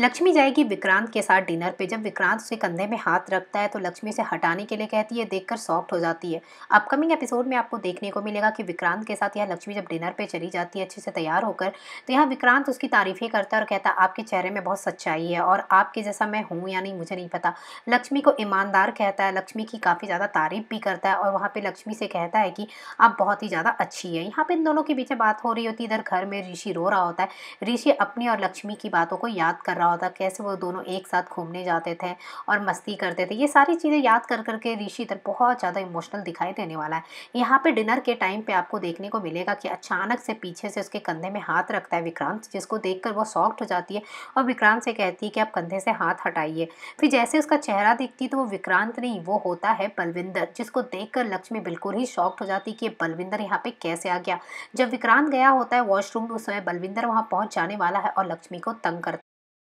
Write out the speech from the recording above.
लक्ष्मी जाएगी विक्रांत के साथ डिनर पे जब विक्रांत उसे कंधे में हाथ रखता है तो लक्ष्मी उसे हटाने के लिए कहती है देखकर सॉफ्ट हो जाती है अपकमिंग एपिसोड में आपको देखने को मिलेगा कि विक्रांत के साथ यह लक्ष्मी जब डिनर पे चली जाती है अच्छे से तैयार होकर तो यहाँ विक्रांत उसकी तारीफ़ें करता है और कहता है आपके चेहरे में बहुत सच्चाई है और आपके जैसा मैं हूँ या नहीं मुझे नहीं पता लक्ष्मी को ईमानदार कहता है लक्ष्मी की काफ़ी ज़्यादा तारीफ़ भी करता है और वहाँ पर लक्ष्मी से कहता है कि आप बहुत ही ज़्यादा अच्छी है यहाँ पर इन दोनों के बीच बात हो रही होती है इधर घर में ऋषि रो रहा होता है ऋषि अपनी और लक्ष्मी की बातों को याद कर रहा रहा होता कैसे वो दोनों एक साथ घूमने जाते थे और मस्ती करते थे ये सारी चीज़ें याद कर करके ऋषि इधर बहुत ज़्यादा इमोशनल दिखाई देने वाला है यहाँ पर डिनर के टाइम पर आपको देखने को मिलेगा कि अचानक से पीछे से उसके कंधे में हाथ रखता है विक्रांत जिसको देख वो सॉफ्ट हो जाती है और विक्रांत से कहती है कि आप कंधे से हाथ हटाइए फिर जैसे उसका चेहरा दिखती तो वो विक्रांत नहीं वो होता है बलविंदर जिसको देखकर लक्ष्मी बिल्कुल ही शॉक्ट हो जाती कि बलविंदर यहाँ पे कैसे आ गया जब विक्रांत गया होता है वॉशरूम में तो उस समय बलविंदर वहाँ पहुँच जाने वाला है और लक्ष्मी को तंग करता